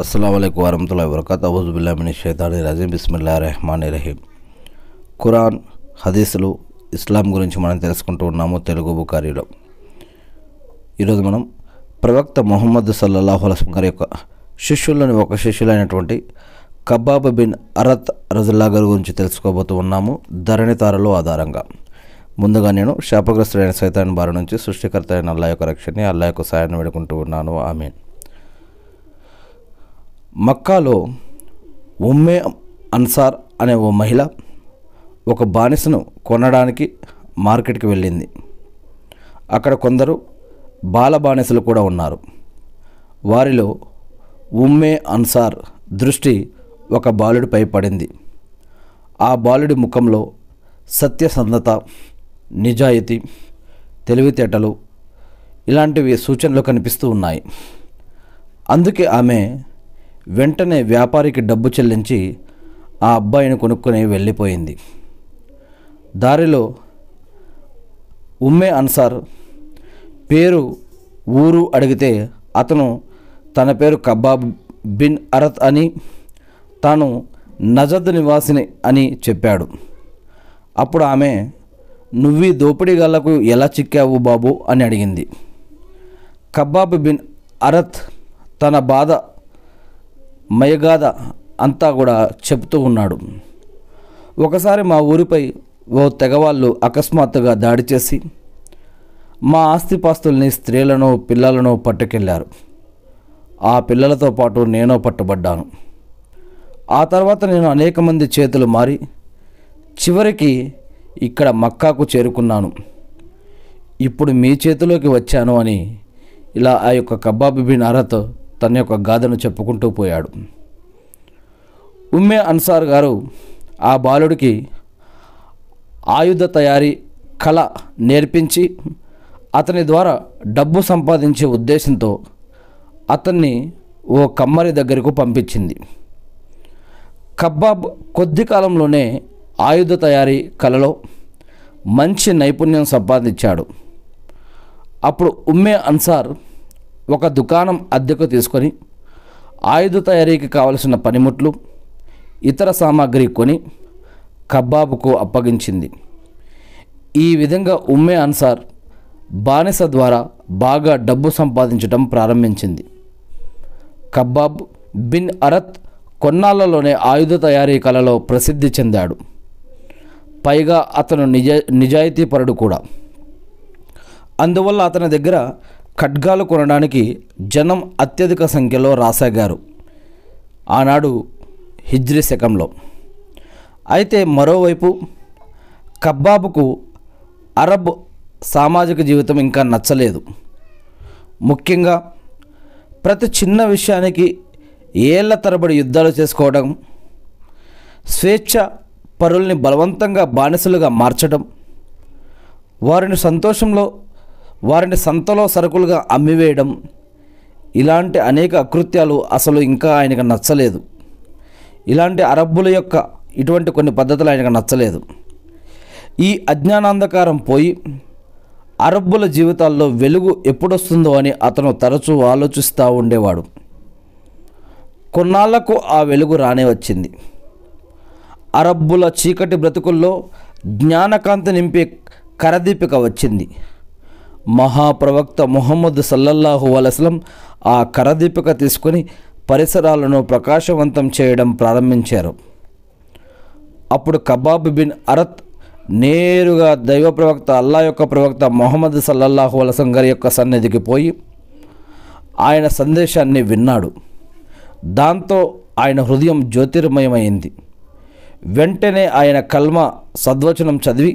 అస్సలం వరహతుల్లా వరకత్ అవుజుబుల్లామిని షేతాని రజీం బిస్మిల్లా రెహమాన్ రహీం ఖురాన్ హదీసులు ఇస్లాం గురించి మనం తెలుసుకుంటూ ఉన్నాము తెలుగు బుకారిలో ఈరోజు మనం ప్రవక్త మొహమ్మద్ సల్లాహు అలస్లం గారి యొక్క శిష్యుల్లోని ఒక శిష్యులైనటువంటి కబాబ్ బిన్ అరత్ రజుల్లా గారి గురించి తెలుసుకోబోతూ ఉన్నాము ధరణి తారలు ఆధారంగా ముందుగా నేను శాపగ్రస్తుడైన సైతాన్ బారి నుంచి సృష్టికర్త అయిన అల్లా యొక్క రక్షణని అల్లా యొక్క సాయాన్ని వేడుకుంటూ ఉన్నాను ఆమెను మక్కాలో ఉమ్మే అన్సార్ అనే ఓ మహిళ ఒక బానిసను కొనడానికి మార్కెట్కి వెళ్ళింది అక్కడ కొందరు బాల బానిసలు కూడా ఉన్నారు వారిలో ఉమ్మే అన్సార్ దృష్టి ఒక బాలుడిపై పడింది ఆ బాలుడి ముఖంలో సత్యసంధత నిజాయితీ తెలివితేటలు ఇలాంటివి సూచనలు కనిపిస్తూ ఉన్నాయి అందుకే ఆమె వెంటనే వ్యాపారికి డబ్బు చెల్లించి ఆ అబ్బాయిని కొనుక్కొని వెళ్ళిపోయింది దారిలో ఉమ్మే అన్సార్ పేరు ఊరు అడిగితే అతను తన పేరు కబాబ్ బిన్ అరత్ అని తాను నజద్ నివాసిని అని చెప్పాడు అప్పుడు ఆమె నువ్వీ దోపిడీగాళ్లకు ఎలా చిక్కావు బాబు అని అడిగింది కబాబ్ బిన్ అరత్ తన బాధ మయగాథ అంతా కూడా చెబుతూ ఉన్నాడు ఒకసారి మా ఊరిపై ఓ తెగవాళ్ళు అకస్మాత్తుగా దాడి చేసి మా ఆస్తిపాస్తుల్ని స్త్రీలను పిల్లలను పట్టుకెళ్ళారు ఆ పిల్లలతో పాటు నేను పట్టుబడ్డాను ఆ తర్వాత నేను అనేక మంది చేతులు మారి చివరికి ఇక్కడ మక్కాకు చేరుకున్నాను ఇప్పుడు మీ చేతిలోకి వచ్చాను అని ఇలా ఆ యొక్క బిన్ బినారాతో తన యొక్క గాథను చెప్పుకుంటూ పోయాడు ఉమ్మే అన్సార్ గారు ఆ బాలుడికి ఆయుధ తయారీ కళ నేర్పించి అతని ద్వారా డబ్బు సంపాదించే ఉద్దేశంతో అతన్ని ఓ కమ్మరి దగ్గరకు పంపించింది కబ్బాబ్ కొద్ది కాలంలోనే ఆయుధ తయారీ కళలో మంచి నైపుణ్యం సంపాదించాడు అప్పుడు ఉమ్మే అన్సార్ ఒక దుకాణం అద్దెకు తీసుకొని ఆయుధ తయారీకి కావలసిన పనిముట్లు ఇతర సామాగ్రి కొని కబాబుకు అప్పగించింది ఈ విధంగా ఉమ్మే అన్సార్ బానిస ద్వారా బాగా డబ్బు సంపాదించడం ప్రారంభించింది కబాబ్ బిన్ అరత్ కొన్నాళ్లలోనే ఆయుధ తయారీ కళలో ప్రసిద్ధి చెందాడు పైగా అతను నిజ నిజాయితీపరుడు కూడా అందువల్ల అతని దగ్గర ఖడ్గాలు కొనడానికి జనం అత్యధిక సంఖ్యలో రాసాగారు ఆనాడు హిజ్రీ శకంలో అయితే మరోవైపు కబ్బాబుకు అరబ్ సామాజిక జీవితం ఇంకా నచ్చలేదు ముఖ్యంగా ప్రతి చిన్న విషయానికి ఏళ్ల తరబడి యుద్ధాలు చేసుకోవడం స్వేచ్ఛ పరుల్ని బలవంతంగా బానిసలుగా మార్చడం వారిని సంతోషంలో వారిని సంతలో సరుకులుగా అమ్మివేయడం ఇలాంటి అనేక అకృత్యాలు అసలు ఇంకా ఆయనకు నచ్చలేదు ఇలాంటి అరబ్బుల యొక్క ఇటువంటి కొన్ని పద్ధతులు ఆయనకు నచ్చలేదు ఈ అజ్ఞానాంధకారం పోయి అరబ్బుల జీవితాల్లో వెలుగు ఎప్పుడొస్తుందో అని అతను తరచూ ఆలోచిస్తూ ఉండేవాడు కొన్నాళ్లకు ఆ వెలుగు రానే వచ్చింది అరబ్బుల చీకటి బ్రతుకుల్లో జ్ఞానకాంతి నింపే కరదీపిక వచ్చింది మహాప్రవక్త ముహమ్మద్ సల్లల్లాహు అలస్లం ఆ కరదీపిక తీసుకుని పరిసరాలను ప్రకాశవంతం చేయడం ప్రారంభించారు అప్పుడు కబాబ్ బిన్ అరత్ నేరుగా దైవ ప్రవక్త అల్లా యొక్క ప్రవక్త మొహమ్మద్ సల్లల్లాహు అలసం గారి యొక్క సన్నిధికి పోయి ఆయన సందేశాన్ని విన్నాడు దాంతో ఆయన హృదయం జ్యోతిర్మయమైంది వెంటనే ఆయన కల్మ సద్వచనం చదివి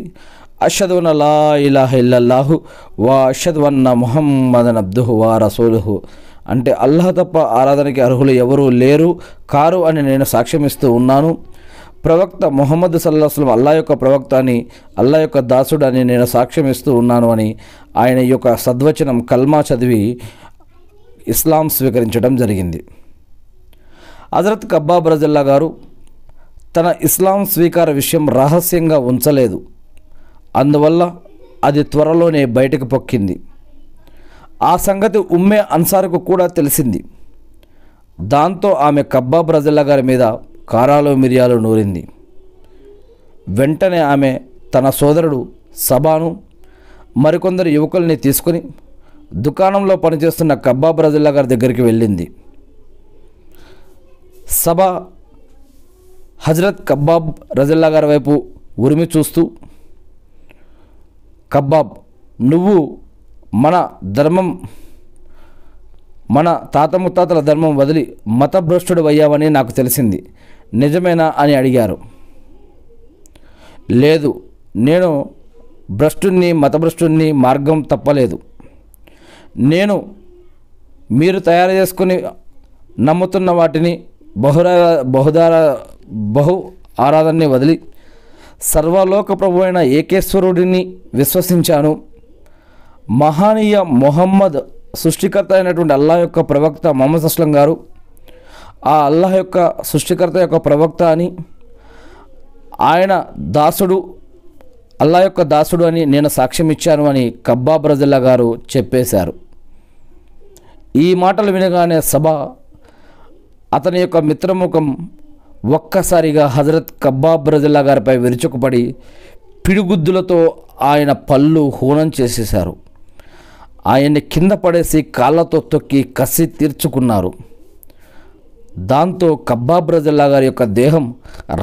అషద్ లా ఇలాహ ఇల్లల్లాహు వా అషద్ వన్న ముహమ్మదన్ అబ్దుహు వా రసూలుహు అంటే అల్లాహ్ తప్ప ఆరాధనకి అర్హులు ఎవరూ లేరు కారు అని నేను సాక్ష్యమిస్తూ ఉన్నాను ప్రవక్త మొహమ్మద్ సల్లాహస్లం అల్లా యొక్క ప్రవక్త అని అల్లా యొక్క దాసుడు అని నేను సాక్ష్యం ఇస్తూ ఉన్నాను అని ఆయన యొక్క సద్వచనం కల్మా చదివి ఇస్లాం స్వీకరించడం జరిగింది హజరత్ కబ్బాబ్ రజల్లా గారు తన ఇస్లాం స్వీకార విషయం రహస్యంగా ఉంచలేదు అందువల్ల అది త్వరలోనే బయటకు పొక్కింది ఆ సంగతి ఉమ్మే అన్సార్కు కూడా తెలిసింది దాంతో ఆమె కబ్బా బ్రజల్లా గారి మీద కారాలు మిరియాలు నూరింది వెంటనే ఆమె తన సోదరుడు సభాను మరికొందరు యువకుల్ని తీసుకుని దుకాణంలో పనిచేస్తున్న కబ్బా బ్రజల్లా గారి దగ్గరికి వెళ్ళింది సభ హజరత్ కబ్బాబ్ రజల్లా గారి వైపు ఉరిమి చూస్తూ కబాబ్ నువ్వు మన ధర్మం మన తాత ముత్తాతల ధర్మం వదిలి మతభ్రష్టుడు అయ్యావని నాకు తెలిసింది నిజమేనా అని అడిగారు లేదు నేను భ్రష్టుణ్ణి మతభ్రష్టుణ్ణి మార్గం తప్పలేదు నేను మీరు తయారు చేసుకుని నమ్ముతున్న వాటిని బహురా బహుదార బహు ఆరాధనని వదిలి సర్వలోక ప్రభు అయిన ఏకేశ్వరుడిని విశ్వసించాను మహానీయ మొహమ్మద్ సృష్టికర్త అయినటువంటి అల్లా యొక్క ప్రవక్త మొహమ్మద్ అస్లం గారు ఆ అల్లాహ్ యొక్క సృష్టికర్త యొక్క ప్రవక్త అని ఆయన దాసుడు అల్లా యొక్క దాసుడు అని నేను సాక్ష్యం ఇచ్చాను అని కబ్బా బ్రజిల్లా గారు చెప్పేశారు ఈ మాటలు వినగానే సభ అతని యొక్క మిత్రముఖం ఒక్కసారిగా హజరత్ కబ్బాబ్ రజల్లా గారిపై విరుచుకుపడి పిడుగుద్దులతో ఆయన పళ్ళు హూనం చేసేశారు ఆయన్ని కింద పడేసి కాళ్ళతో తొక్కి కసి తీర్చుకున్నారు దాంతో కబ్బాబ్ రజల్లా గారి యొక్క దేహం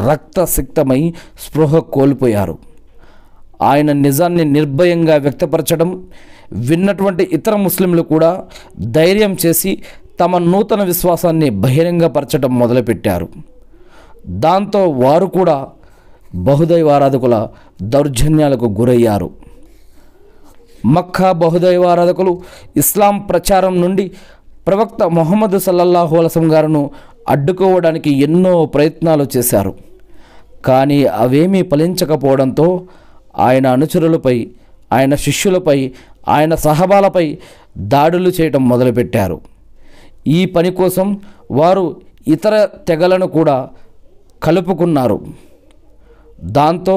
రక్తసిక్తమై స్పృహ కోల్పోయారు ఆయన నిజాన్ని నిర్భయంగా వ్యక్తపరచడం విన్నటువంటి ఇతర ముస్లింలు కూడా ధైర్యం చేసి తమ నూతన విశ్వాసాన్ని బహిరంగపరచడం మొదలుపెట్టారు దాంతో వారు కూడా బహుదైవారాధకుల దౌర్జన్యాలకు గురయ్యారు మక్కా బహుదైవారాధకులు ఇస్లాం ప్రచారం నుండి ప్రవక్త మొహమ్మద్ సల్లల్లాహు అలసం గారును అడ్డుకోవడానికి ఎన్నో ప్రయత్నాలు చేశారు కానీ అవేమీ ఫలించకపోవడంతో ఆయన అనుచరులపై ఆయన శిష్యులపై ఆయన సహబాలపై దాడులు చేయటం మొదలుపెట్టారు ఈ పని కోసం వారు ఇతర తెగలను కూడా కలుపుకున్నారు దాంతో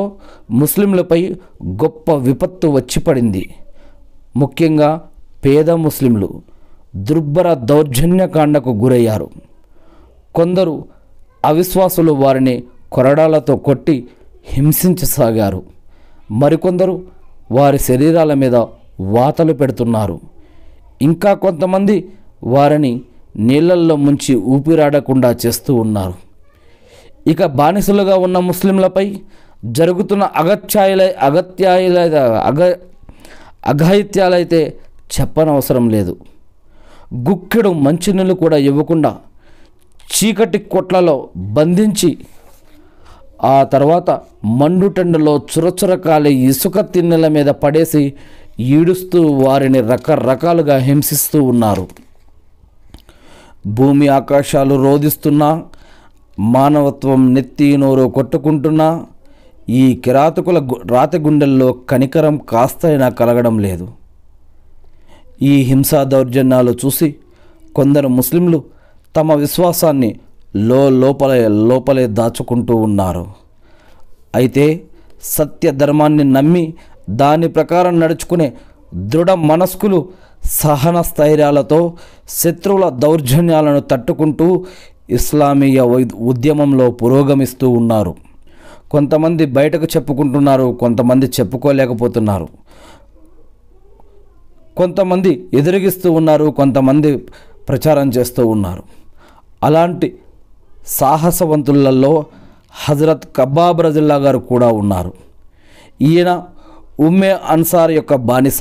ముస్లింలపై గొప్ప విపత్తు వచ్చి పడింది ముఖ్యంగా పేద ముస్లింలు దుర్భర దౌర్జన్యకాండకు గురయ్యారు కొందరు అవిశ్వాసులు వారిని కొరడాలతో కొట్టి హింసించసాగారు మరికొందరు వారి శరీరాల మీద వాతలు పెడుతున్నారు ఇంకా కొంతమంది వారిని నీళ్ళల్లో ముంచి ఊపిరాడకుండా చేస్తూ ఉన్నారు ఇక బానిసలుగా ఉన్న ముస్లింలపై జరుగుతున్న అగత్యాయుల అగత్యాయుల అగ అఘాయిత్యాలైతే చెప్పనవసరం లేదు గుక్కెడు మంచినీళ్ళు కూడా ఇవ్వకుండా చీకటి కొట్లలో బంధించి ఆ తర్వాత మండుటెండలో చురచురకాలి ఇసుక తిన్నెల మీద పడేసి ఈడుస్తూ వారిని రకరకాలుగా హింసిస్తూ ఉన్నారు భూమి ఆకాశాలు రోధిస్తున్నా మానవత్వం నెత్తి నోరు కొట్టుకుంటున్నా ఈ కిరాతకుల రాతి గుండెల్లో కనికరం కాస్తైనా కలగడం లేదు ఈ హింసా దౌర్జన్యాలు చూసి కొందరు ముస్లింలు తమ విశ్వాసాన్ని లో లోపలే లోపలే దాచుకుంటూ ఉన్నారు అయితే సత్య ధర్మాన్ని నమ్మి దాని ప్రకారం నడుచుకునే దృఢ మనస్కులు సహన స్థైర్యాలతో శత్రువుల దౌర్జన్యాలను తట్టుకుంటూ ఇస్లామీయ ఉద్యమంలో పురోగమిస్తూ ఉన్నారు కొంతమంది బయటకు చెప్పుకుంటున్నారు కొంతమంది చెప్పుకోలేకపోతున్నారు కొంతమంది ఎదురుగిస్తూ ఉన్నారు కొంతమంది ప్రచారం చేస్తూ ఉన్నారు అలాంటి సాహసవంతులలో హజరత్ కబ్బాబ్ రజిల్లా గారు కూడా ఉన్నారు ఈయన ఉమ్మే అన్సార్ యొక్క బానిస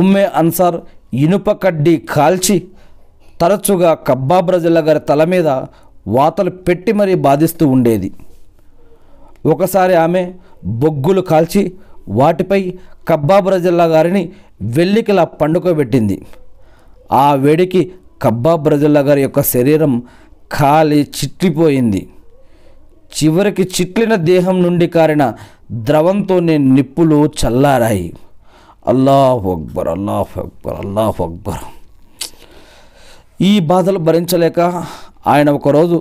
ఉమ్మే అన్సార్ ఇనుప కడ్డీ కాల్చి తరచుగా కబ్బా బ్రజల గారి తల మీద వాతలు పెట్టి మరీ బాధిస్తూ ఉండేది ఒకసారి ఆమె బొగ్గులు కాల్చి వాటిపై కబ్బా బ్రజల్లా గారిని వెల్లికిలా పండుకోబెట్టింది ఆ వేడికి కబ్బా బ్రజల్లా గారి యొక్క శరీరం కాలి చిట్లిపోయింది చివరికి చిట్లిన దేహం నుండి కారిన ద్రవంతోనే నిప్పులు చల్లారాయి అల్లాహ్ అక్బర్ అల్లాహ్ అక్బర్ అల్లాహ్ అక్బర్ ఈ బాధలు భరించలేక ఆయన ఒకరోజు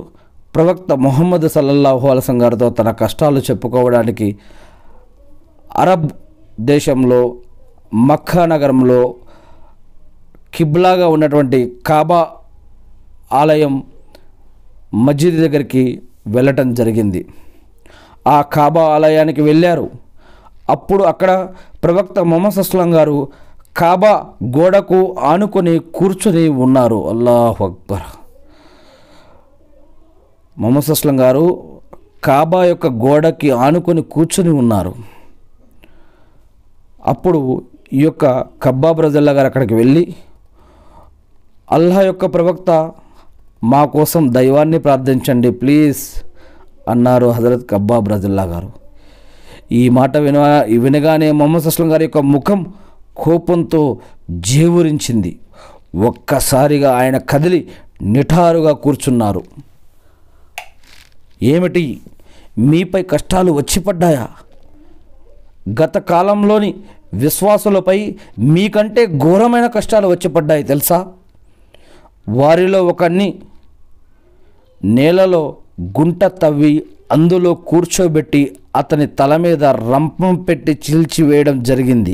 ప్రవక్త మొహమ్మద్ సల్లల్లాహు అలసం గారితో తన కష్టాలు చెప్పుకోవడానికి అరబ్ దేశంలో మక్కా నగరంలో కిబ్లాగా ఉన్నటువంటి కాబా ఆలయం మస్జిద్ దగ్గరికి వెళ్ళటం జరిగింది ఆ కాబా ఆలయానికి వెళ్ళారు అప్పుడు అక్కడ ప్రవక్త మొహమ్మద్ అస్లం గారు కాబా గోడకు ఆనుకొని కూర్చొని ఉన్నారు అల్లాహ్ అక్బర్ మొహమ్మద్ అస్లం గారు కాబా యొక్క గోడకి ఆనుకొని కూర్చొని ఉన్నారు అప్పుడు ఈ యొక్క కబ్బా బ్రజల్లా గారు అక్కడికి వెళ్ళి అల్లా యొక్క ప్రవక్త మా కోసం దైవాన్ని ప్రార్థించండి ప్లీజ్ అన్నారు హజరత్ కబ్బా బ్రజల్లా గారు ఈ మాట విన వినగానే మొహమ్మద్ అస్లం గారి యొక్క ముఖం కోపంతో జేవురించింది ఒక్కసారిగా ఆయన కదిలి నిఠారుగా కూర్చున్నారు ఏమిటి మీపై కష్టాలు వచ్చి పడ్డాయా గత కాలంలోని విశ్వాసులపై మీకంటే ఘోరమైన కష్టాలు వచ్చి పడ్డాయి తెలుసా వారిలో ఒకరిని నేలలో గుంట తవ్వి అందులో కూర్చోబెట్టి అతని తల మీద రంపం పెట్టి చీల్చివేయడం జరిగింది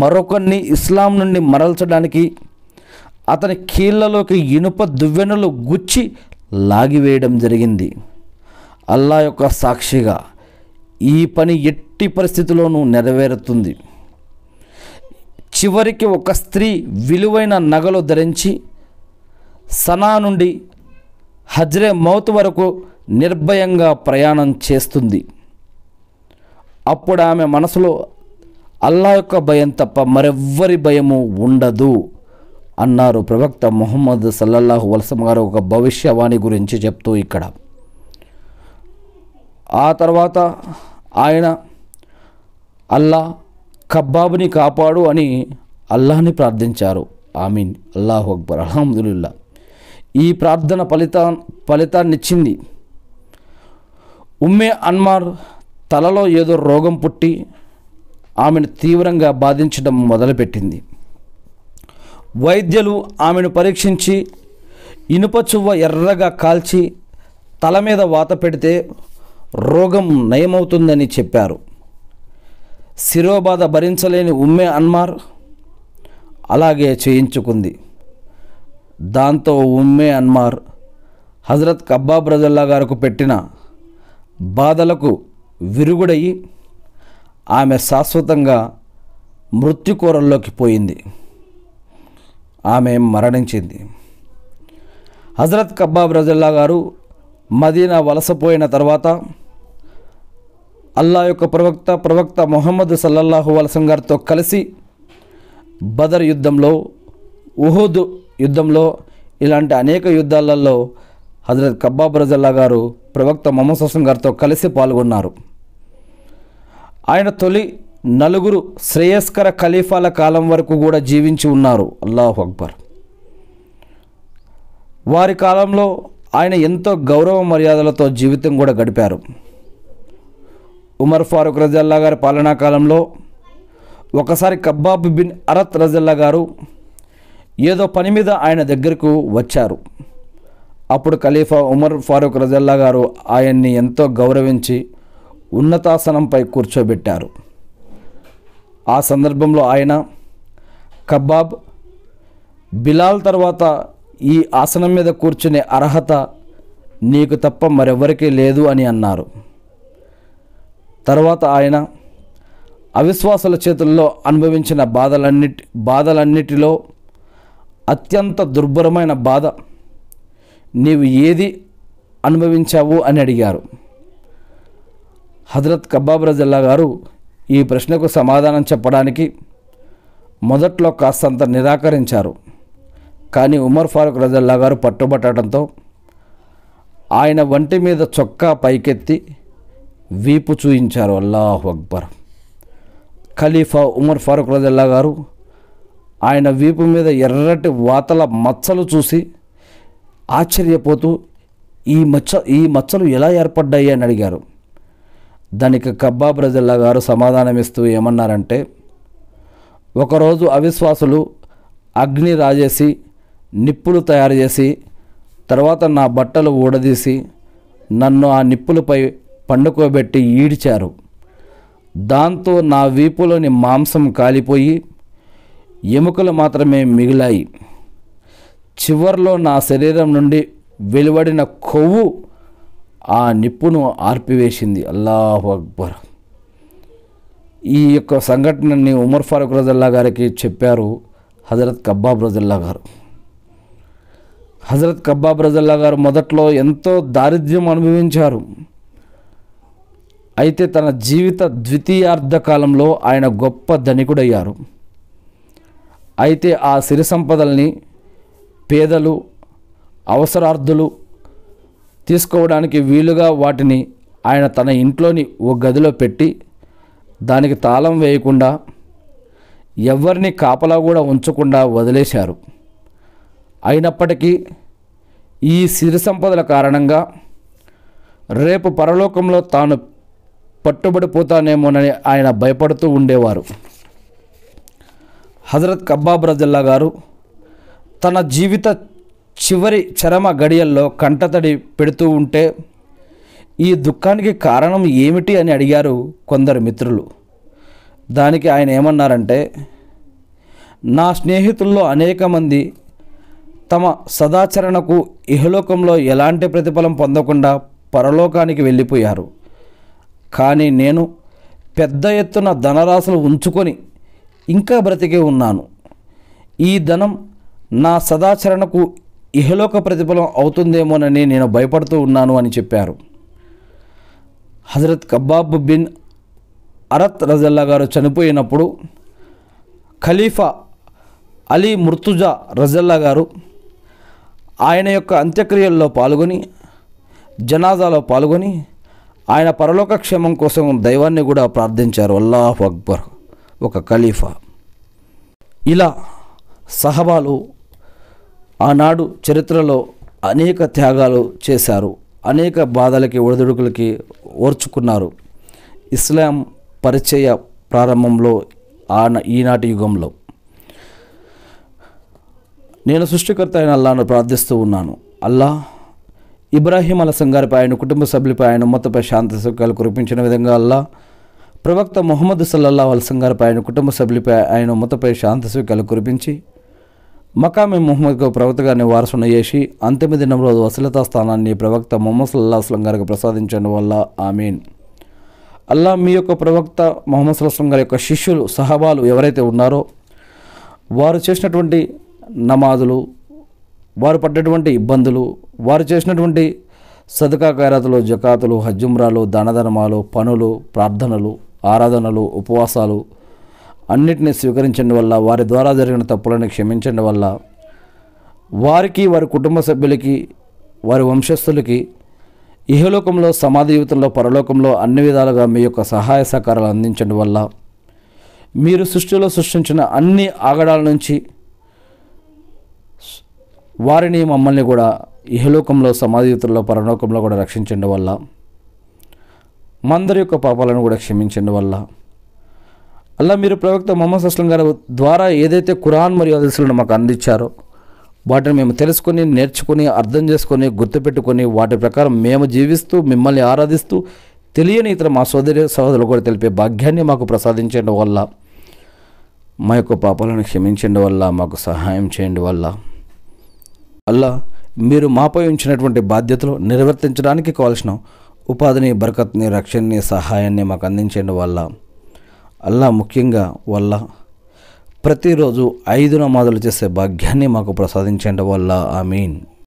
మరొకరిని ఇస్లాం నుండి మరల్చడానికి అతని కీళ్లలోకి ఇనుప దువ్వెనలు గుచ్చి లాగివేయడం జరిగింది అల్లా యొక్క సాక్షిగా ఈ పని ఎట్టి పరిస్థితిలోనూ నెరవేరుతుంది చివరికి ఒక స్త్రీ విలువైన నగలు ధరించి సనా నుండి హజ్రే మౌత్ వరకు నిర్భయంగా ప్రయాణం చేస్తుంది అప్పుడు ఆమె మనసులో అల్లా యొక్క భయం తప్ప మరెవ్వరి భయము ఉండదు అన్నారు ప్రవక్త మొహమ్మద్ సల్లల్లాహు వలసం గారు ఒక భవిష్యవాణి గురించి చెప్తూ ఇక్కడ ఆ తర్వాత ఆయన అల్లా కబ్బాబుని కాపాడు అని అల్లాహని ప్రార్థించారు ఆమీన్ అల్లాహు అక్బర్ అలహదుల్లా ఈ ప్రార్థన ఫలిత ఫలితాన్నిచ్చింది ఉమ్మే అన్మార్ తలలో ఏదో రోగం పుట్టి ఆమెను తీవ్రంగా బాధించడం మొదలుపెట్టింది వైద్యులు ఆమెను పరీక్షించి ఇనుప చువ్వ ఎర్రగా కాల్చి తల మీద వాత పెడితే రోగం నయమవుతుందని చెప్పారు శిరోబాధ భరించలేని ఉమ్మే అన్మార్ అలాగే చేయించుకుంది దాంతో ఉమ్మే అన్మార్ హజరత్ కబ్బా బ్రదల్లా గారికి పెట్టిన బాధలకు విరుగుడయి ఆమె శాశ్వతంగా మృత్యుకోరల్లోకి పోయింది ఆమె మరణించింది హజరత్ కబ్బాబ్ రజల్లా గారు మదీనా వలసపోయిన తర్వాత అల్లా యొక్క ప్రవక్త ప్రవక్త మొహమ్మద్ సల్లల్లాహు వలసం గారితో కలిసి బదర్ యుద్ధంలో ఉహుద్ యుద్ధంలో ఇలాంటి అనేక యుద్ధాలలో హజరత్ కబ్బాబ్ రజల్లా గారు ప్రవక్త మొహమ్మద్ హసన్ గారితో కలిసి పాల్గొన్నారు ఆయన తొలి నలుగురు శ్రేయస్కర ఖలీఫాల కాలం వరకు కూడా జీవించి ఉన్నారు అల్లాహ్ అక్బర్ వారి కాలంలో ఆయన ఎంతో గౌరవ మర్యాదలతో జీవితం కూడా గడిపారు ఉమర్ ఫారూక్ రజల్లా గారి పాలనా కాలంలో ఒకసారి కబ్బాబ్ బిన్ అరత్ రజల్లా గారు ఏదో పని మీద ఆయన దగ్గరకు వచ్చారు అప్పుడు ఖలీఫా ఉమర్ ఫారూక్ రజల్లా గారు ఆయన్ని ఎంతో గౌరవించి ఉన్నతాసనంపై కూర్చోబెట్టారు ఆ సందర్భంలో ఆయన కబాబ్ బిలాల్ తర్వాత ఈ ఆసనం మీద కూర్చునే అర్హత నీకు తప్ప మరెవరికీ లేదు అని అన్నారు తర్వాత ఆయన అవిశ్వాసుల చేతుల్లో అనుభవించిన బాధలన్నిటి బాధలన్నిటిలో అత్యంత దుర్భరమైన బాధ నీవు ఏది అనుభవించావు అని అడిగారు హజరత్ కబ్బాబ్ రజల్లా గారు ఈ ప్రశ్నకు సమాధానం చెప్పడానికి మొదట్లో కాస్తంత నిరాకరించారు కానీ ఉమర్ ఫారూక్ రజల్లా గారు పట్టుబట్టడంతో ఆయన వంటి మీద చొక్కా పైకెత్తి వీపు చూయించారు అల్లాహ్ అక్బర్ ఖలీఫా ఉమర్ ఫారూక్ రజల్లా గారు ఆయన వీపు మీద ఎర్రటి వాతల మచ్చలు చూసి ఆశ్చర్యపోతూ ఈ మచ్చ ఈ మచ్చలు ఎలా ఏర్పడ్డాయి అని అడిగారు దానికి కబ్బా బ్రజల్లా గారు సమాధానమిస్తూ ఏమన్నారంటే ఒకరోజు అవిశ్వాసులు అగ్ని రాజేసి నిప్పులు తయారు చేసి తర్వాత నా బట్టలు ఊడదీసి నన్ను ఆ నిప్పులపై పండుకోబెట్టి ఈడ్చారు దాంతో నా వీపులోని మాంసం కాలిపోయి ఎముకలు మాత్రమే మిగిలాయి చివర్లో నా శరీరం నుండి వెలువడిన కొవ్వు ఆ నిప్పును ఆర్పివేసింది అల్లాహు అక్బర్ ఈ యొక్క సంఘటనని ఉమర్ ఫారూక్ రజల్లా గారికి చెప్పారు హజరత్ కబ్బాబ్ రజల్లా గారు హజరత్ కబ్బాబ్ రజల్లా గారు మొదట్లో ఎంతో దారిద్ర్యం అనుభవించారు అయితే తన జీవిత ద్వితీయార్థ కాలంలో ఆయన గొప్ప ధనికుడయ్యారు అయితే ఆ సిరి సంపదల్ని పేదలు అవసరార్థులు తీసుకోవడానికి వీలుగా వాటిని ఆయన తన ఇంట్లోని ఓ గదిలో పెట్టి దానికి తాళం వేయకుండా ఎవరిని కాపలా కూడా ఉంచకుండా వదిలేశారు అయినప్పటికీ ఈ సిరి సంపదల కారణంగా రేపు పరలోకంలో తాను పట్టుబడిపోతానేమోనని ఆయన భయపడుతూ ఉండేవారు హజరత్ కబ్బాబ్ రజల్లా గారు తన జీవిత చివరి చరమ గడియల్లో కంటతడి పెడుతూ ఉంటే ఈ దుఃఖానికి కారణం ఏమిటి అని అడిగారు కొందరు మిత్రులు దానికి ఆయన ఏమన్నారంటే నా స్నేహితుల్లో అనేక మంది తమ సదాచరణకు ఇహలోకంలో ఎలాంటి ప్రతిఫలం పొందకుండా పరలోకానికి వెళ్ళిపోయారు కానీ నేను పెద్ద ఎత్తున ధనరాశులు ఉంచుకొని ఇంకా బ్రతికే ఉన్నాను ఈ ధనం నా సదాచరణకు ఇహలోక ప్రతిఫలం అవుతుందేమోనని నేను భయపడుతూ ఉన్నాను అని చెప్పారు హజరత్ కబ్బాబ్ బిన్ అరత్ రజల్లా గారు చనిపోయినప్పుడు ఖలీఫా అలీ ముర్తుజా రజల్లా గారు ఆయన యొక్క అంత్యక్రియల్లో పాల్గొని జనాజాలో పాల్గొని ఆయన పరలోక క్షేమం కోసం దైవాన్ని కూడా ప్రార్థించారు అల్లాహ్ అక్బర్ ఒక ఖలీఫా ఇలా సహబాలు ఆనాడు చరిత్రలో అనేక త్యాగాలు చేశారు అనేక బాధలకి ఒడిదుడుకులకి ఓర్చుకున్నారు ఇస్లాం పరిచయ ప్రారంభంలో ఆ ఈనాటి యుగంలో నేను సృష్టికర్త అయిన అల్లాను ప్రార్థిస్తూ ఉన్నాను అల్లా ఇబ్రాహీం అలసం గారిపై ఆయన కుటుంబ సభ్యులపై ఆయన ఉమ్మతపై శాంత సుఖాలు కురిపించిన విధంగా అల్లా ప్రవక్త మొహమ్మద్ సల్లల్లా అలసం గారిపై ఆయన కుటుంబ సభ్యులపై ఆయన ఉమ్మతపై శాంత సుఖాలు కురిపించి మకామె ముహమ్మద్కు గారిని వారసున చేసి అంతిమ దినంలో రోజు వసలతా స్థానాన్ని ప్రవక్త మొహమ్మద్ సల్లా అస్లం గారికి ప్రసాదించడం వల్ల ఆమీన్ అల్లా మీ యొక్క ప్రవక్త మొహమ్మద్ సల్లాహం గారి యొక్క శిష్యులు సహబాలు ఎవరైతే ఉన్నారో వారు చేసినటువంటి నమాజులు వారు పడ్డటువంటి ఇబ్బందులు వారు చేసినటువంటి సదుకా ఖైరాతులు జకాతులు హజ్జుమ్రాలు దానధర్మాలు పనులు ప్రార్థనలు ఆరాధనలు ఉపవాసాలు అన్నిటినీ స్వీకరించండి వల్ల వారి ద్వారా జరిగిన తప్పులను క్షమించడం వల్ల వారికి వారి కుటుంబ సభ్యులకి వారి వంశస్థులకి ఇహలోకంలో సమాధి జీవితంలో పరలోకంలో అన్ని విధాలుగా మీ యొక్క సహాయ సహకారాలు అందించడం వల్ల మీరు సృష్టిలో సృష్టించిన అన్ని ఆగడాల నుంచి వారిని మమ్మల్ని కూడా ఇహలోకంలో సమాధి జీవితంలో పరలోకంలో కూడా రక్షించండి వల్ల మందరి యొక్క పాపాలను కూడా క్షమించండి వల్ల అలా మీరు ప్రవక్త మొహమ్మద్ అస్లం గారు ద్వారా ఏదైతే కురాన్ మరియు అదిశలను మాకు అందించారో వాటిని మేము తెలుసుకొని నేర్చుకొని అర్థం చేసుకొని గుర్తుపెట్టుకొని వాటి ప్రకారం మేము జీవిస్తూ మిమ్మల్ని ఆరాధిస్తూ తెలియని ఇతర మా సోదరి సహోదరులు కూడా తెలిపే భాగ్యాన్ని మాకు ప్రసాదించడం వల్ల మా యొక్క పాపాలను క్షమించండి వల్ల మాకు సహాయం చేయండి వల్ల అలా మీరు మాపై ఉంచినటువంటి బాధ్యతలు నిర్వర్తించడానికి కావాల్సిన ఉపాధిని బరకత్ని రక్షణని సహాయాన్ని మాకు అందించండి వల్ల అల్లా ముఖ్యంగా వల్ల ప్రతిరోజు ఐదు నమాజులు చేసే భాగ్యాన్ని మాకు ప్రసాదించండి వల్ల మీన్